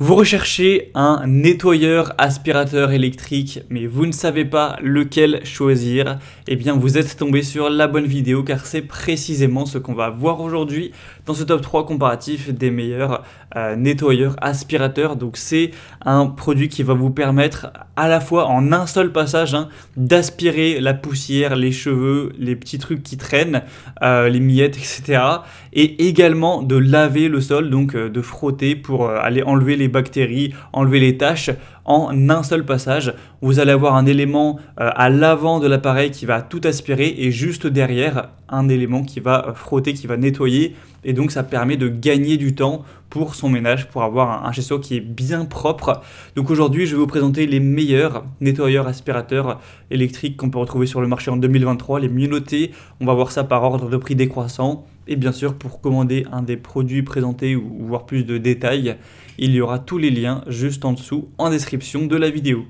Vous recherchez un nettoyeur aspirateur électrique mais vous ne savez pas lequel choisir, eh bien vous êtes tombé sur la bonne vidéo car c'est précisément ce qu'on va voir aujourd'hui dans ce top 3 comparatif des meilleurs euh, nettoyeurs aspirateurs. Donc c'est un produit qui va vous permettre à la fois en un seul passage hein, d'aspirer la poussière, les cheveux, les petits trucs qui traînent, euh, les miettes, etc. Et également de laver le sol, donc euh, de frotter pour aller enlever les bactéries, enlever les taches en un seul passage. Vous allez avoir un élément euh, à l'avant de l'appareil qui va tout aspirer et juste derrière un élément qui va euh, frotter, qui va nettoyer. Et donc ça permet de gagner du temps pour son ménage, pour avoir un chez qui est bien propre. Donc aujourd'hui, je vais vous présenter les meilleurs nettoyeurs aspirateurs électriques qu'on peut retrouver sur le marché en 2023, les mieux notés. On va voir ça par ordre de prix décroissant et bien sûr, pour commander un des produits présentés ou voir plus de détails, il y aura tous les liens juste en dessous en description de la vidéo.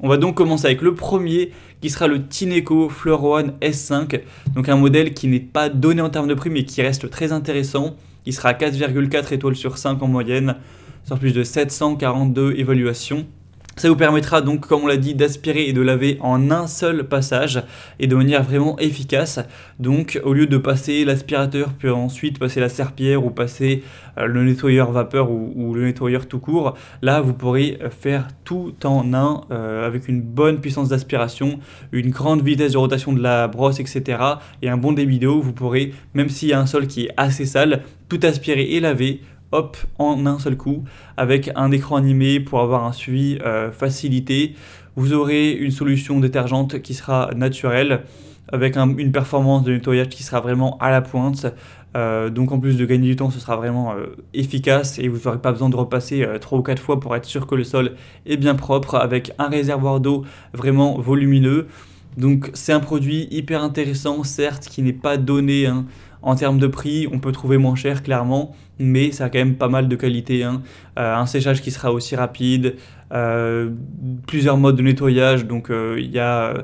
On va donc commencer avec le premier qui sera le Tineco Fleur One S5, donc un modèle qui n'est pas donné en termes de prix mais qui reste très intéressant. Il sera à 4,4 étoiles sur 5 en moyenne, sur plus de 742 évaluations. Ça vous permettra donc, comme on l'a dit, d'aspirer et de laver en un seul passage et de manière vraiment efficace. Donc, au lieu de passer l'aspirateur, puis ensuite passer la serpillère ou passer euh, le nettoyeur vapeur ou, le nettoyeur tout court, là, vous pourrez faire tout en un euh, avec une bonne puissance d'aspiration, une grande vitesse de rotation de la brosse, etc. et un bon débit d'eau. Vous pourrez, même s'il y a un sol qui est assez sale, tout aspirer et laver hop, en un seul coup, avec un écran animé pour avoir un suivi euh, facilité. Vous aurez une solution détergente qui sera naturelle, avec une performance de nettoyage qui sera vraiment à la pointe. Euh, donc en plus de gagner du temps, ce sera vraiment euh, efficace et vous n'aurez pas besoin de repasser trois ou quatre fois pour être sûr que le sol est bien propre avec un réservoir d'eau vraiment volumineux. Donc c'est un produit hyper intéressant, certes, qui n'est pas donné. Hein, en termes de prix, on peut trouver moins cher clairement, mais ça a quand même pas mal de qualité. Hein. Euh, un séchage qui sera aussi rapide, euh, plusieurs modes de nettoyage, donc euh, il y a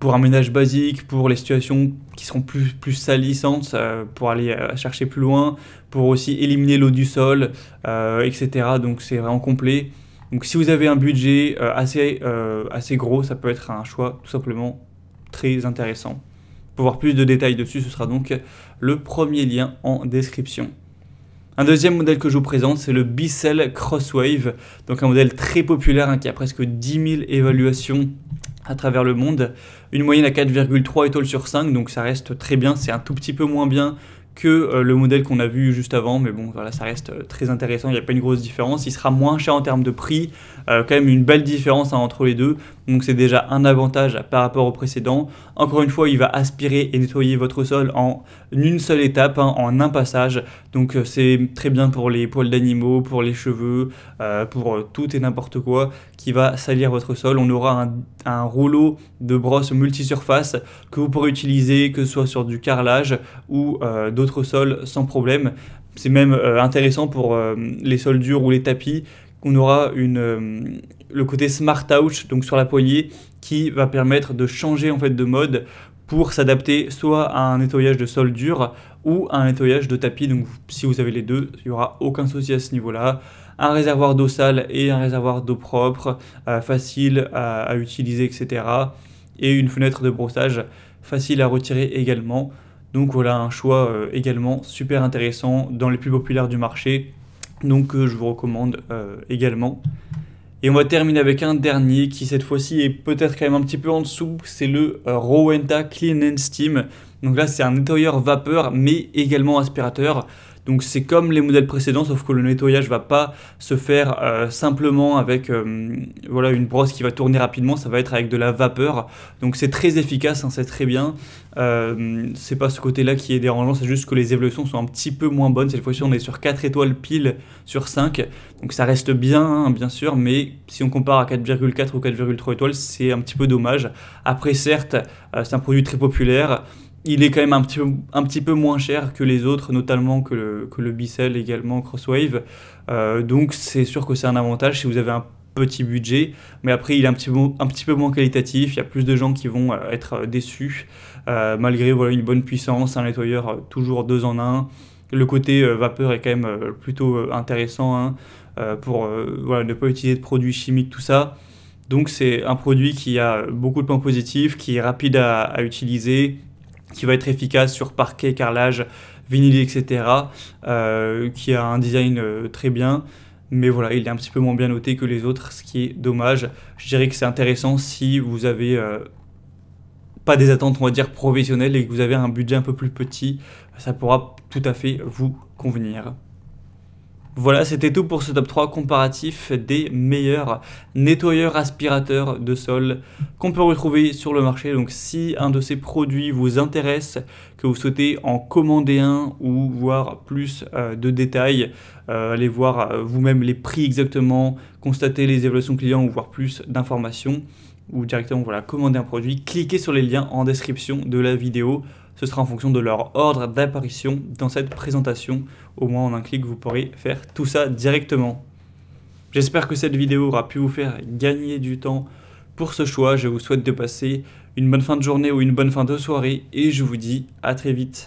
pour un ménage basique, pour les situations qui seront plus, plus salissantes, pour aller chercher plus loin, pour aussi éliminer l'eau du sol, etc. Donc c'est vraiment complet. Donc si vous avez un budget assez, assez gros, ça peut être un choix tout simplement très intéressant. Pour voir plus de détails dessus, ce sera donc le premier lien en description. Un deuxième modèle que je vous présente, c'est le Bissell Crosswave, donc un modèle très populaire hein, qui a presque 10 000 évaluations à travers le monde. Une moyenne à 4,3 étoiles sur 5, donc ça reste très bien. C'est un tout petit peu moins bien que euh, le modèle qu'on a vu juste avant, mais bon, voilà, ça reste euh, très intéressant, il n'y a pas une grosse différence. Il sera moins cher en termes de prix, euh, quand même une belle différence hein, entre les deux, donc c'est déjà un avantage par rapport au précédent. Encore une fois, il va aspirer et nettoyer votre sol en une seule étape, hein, en un passage, donc c'est très bien pour les poils d'animaux, pour les cheveux, pour tout et n'importe quoi qui va salir votre sol. On aura un un rouleau de brosse surface que vous pourrez utiliser que ce soit sur du carrelage ou euh, d'autres sols sans problème. C'est même euh, intéressant pour euh, les sols durs ou les tapis qu'on aura une, le côté smart touch donc sur la poignée qui va permettre de changer en fait de mode pour s'adapter soit à un nettoyage de sol dur ou à un nettoyage de tapis. Donc si vous avez les deux, il n'y aura aucun souci à ce niveau-là. Un réservoir d'eau sale et un réservoir d'eau propre, euh, facile à, utiliser, etc. Et une fenêtre de brossage facile à retirer également. Donc voilà un choix euh, également super intéressant dans les plus populaires du marché. Donc euh, je vous recommande également. Et on va terminer avec un dernier qui cette fois-ci est peut-être quand même un petit peu en dessous, c'est le euh, Rowenta Clean and Steam. Donc là c'est un nettoyeur vapeur mais également aspirateur. Donc c'est comme les modèles précédents, sauf que le nettoyage va pas se faire euh, simplement avec euh, voilà, une brosse qui va tourner rapidement, ça va être avec de la vapeur. Donc c'est très efficace, hein, c'est très bien. Euh, c'est pas ce côté-là qui est dérangeant, c'est juste que les évolutions sont un petit peu moins bonnes. Cette fois-ci, on est sur 4 étoiles pile sur 5. Donc ça reste bien, hein, bien sûr, mais si on compare à 4,4 ou 4,3 étoiles, c'est un petit peu dommage. Après, certes, euh, c'est un produit très populaire il est quand même un petit, un petit peu moins cher que les autres, notamment que le, que le Bicel également, Crosswave. Euh, donc c'est sûr que c'est un avantage si vous avez un petit budget, mais après il est un petit, peu, un petit peu moins qualitatif, il y a plus de gens qui vont euh, être euh, déçus, malgré une bonne puissance, un nettoyeur toujours deux en un. Le côté vapeur est quand même plutôt intéressant hein, pour ne pas utiliser de produits chimiques, tout ça. Donc c'est un produit qui a beaucoup de points positifs, qui est rapide à, à utiliser, qui va être efficace sur parquet, carrelage, vinyle, etc. Euh, qui a un design euh, très bien. Mais voilà, il est un petit peu moins bien noté que les autres, ce qui est dommage. Je dirais que c'est intéressant si vous avez euh, pas des attentes, on va dire, professionnelles et que vous avez un budget un peu plus petit. Ça pourra tout à fait vous convenir. Voilà, c'était tout pour ce top 3 comparatif des meilleurs nettoyeurs aspirateurs de sol qu'on peut retrouver sur le marché. Donc si un de ces produits vous intéresse, que vous souhaitez en commander un ou voir plus euh, de détails, euh, allez voir euh, vous-même les prix exactement, constater les évaluations clients ou voir plus d'informations ou directement voilà, commander un produit, cliquez sur les liens en description de la vidéo ce sera en fonction de leur ordre d'apparition dans cette présentation. Au moins en un clic, vous pourrez faire tout ça directement. J'espère que cette vidéo aura pu vous faire gagner du temps pour ce choix. Je vous souhaite de passer une bonne fin de journée ou une bonne fin de soirée et je vous dis à très vite.